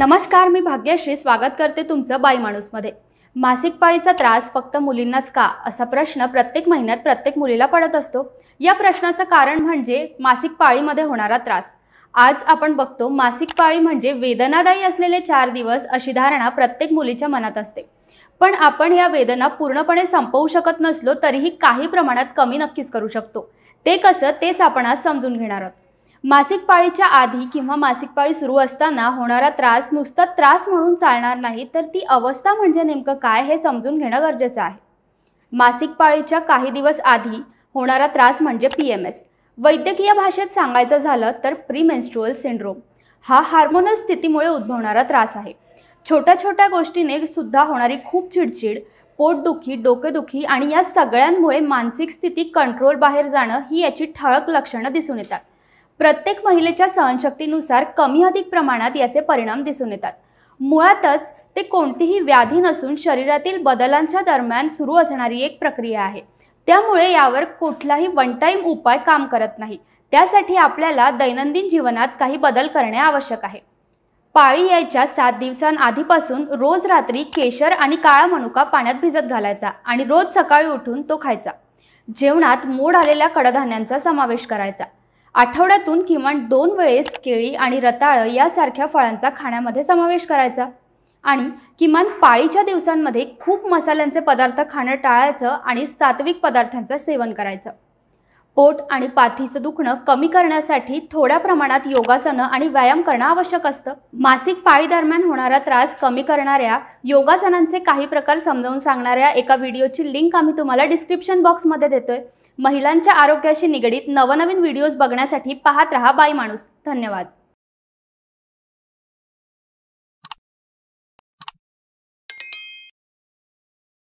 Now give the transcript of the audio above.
नमस्कार मी भाग्यश्री स्वागत करते तुमचं बाई माणूसमध्ये मासिक पाळीचा त्रास फक्त मुलींनाच का असा प्रश्न प्रत्येक महिन्यात प्रत्येक मुलीला पडत असतो या प्रश्नाचं कारण म्हणजे मासिक पाळीमध्ये होणारा त्रास आज आपण बघतो मासिक पाळी म्हणजे वेदनादायी असलेले चार दिवस अशी धारणा प्रत्येक मुलीच्या मनात असते पण आपण या वेदना पूर्णपणे संपवू शकत नसलो तरीही काही प्रमाणात कमी नक्कीच करू शकतो ते कसं तेच आपण आज समजून घेणार आहोत मासिक पाळीच्या आधी किंवा मासिक पाळी सुरू असताना होणारा त्रास नुसता त्रास म्हणून चालणार नाही तर ती अवस्था म्हणजे नेमकं काय हे समजून घेणं गरजेचं आहे मासिक पाळीच्या काही दिवस आधी होणारा त्रास म्हणजे पी एम एस वैद्यकीय भाषेत सांगायचं झालं तर प्रीमेन्स्ट्रुअल सिंड्रोम हा हार्मोनल स्थितीमुळे उद्भवणारा त्रास आहे छोट्या छोट्या गोष्टीने सुद्धा होणारी खूप चिडचिड पोटदुखी डोकेदुखी आणि या सगळ्यांमुळे मानसिक स्थिती कंट्रोल बाहेर जाणं ही याची ठळक लक्षणं दिसून येतात प्रत्येक महिलेच्या सहनशक्तीनुसार कमी अधिक प्रमाणात याचे परिणाम दिसून येतात मुळातच ते कोणतीही व्याधी नसून शरीरातील बदलांच्या दरम्यान सुरू असणारी एक प्रक्रिया आहे त्यामुळे यावर कुठलाही वन टाईम उपाय काम करत नाही त्यासाठी आपल्याला दैनंदिन जीवनात काही बदल करणे आवश्यक आहे पाळी यायच्या सात दिवसांआधीपासून रोज रात्री केशर आणि काळा मनुका पाण्यात भिजत घालायचा आणि रोज सकाळी उठून तो खायचा जेवणात मोड आलेल्या कडधान्यांचा समावेश करायचा आठवड्यातून किमान दोन वेळेस केळी आणि रताळं यासारख्या फळांचा खाण्यामध्ये समावेश करायचा आणि किमान पाळीच्या दिवसांमध्ये खूप मसाल्यांचे पदार्थ खाणं टाळायचं आणि सात्विक पदार्थांचं सेवन करायचं पोट आणि पाठीचं दुखणं कमी करण्यासाठी थोड्या प्रमाणात योगासनं आणि व्यायाम करणं आवश्यक असतं मासिक पाळीदरम्यान होणारा त्रास कमी करणाऱ्या योगासनांचे काही प्रकार समजावून सांगणाऱ्या एका व्हिडिओची लिंक आम्ही तुम्हाला डिस्क्रिप्शन बॉक्समध्ये देतोय महिलांच्या आरोग्याशी निगडीत नवनवीन व्हिडिओज बघण्यासाठी पाहत रहा बाई माणूस धन्यवाद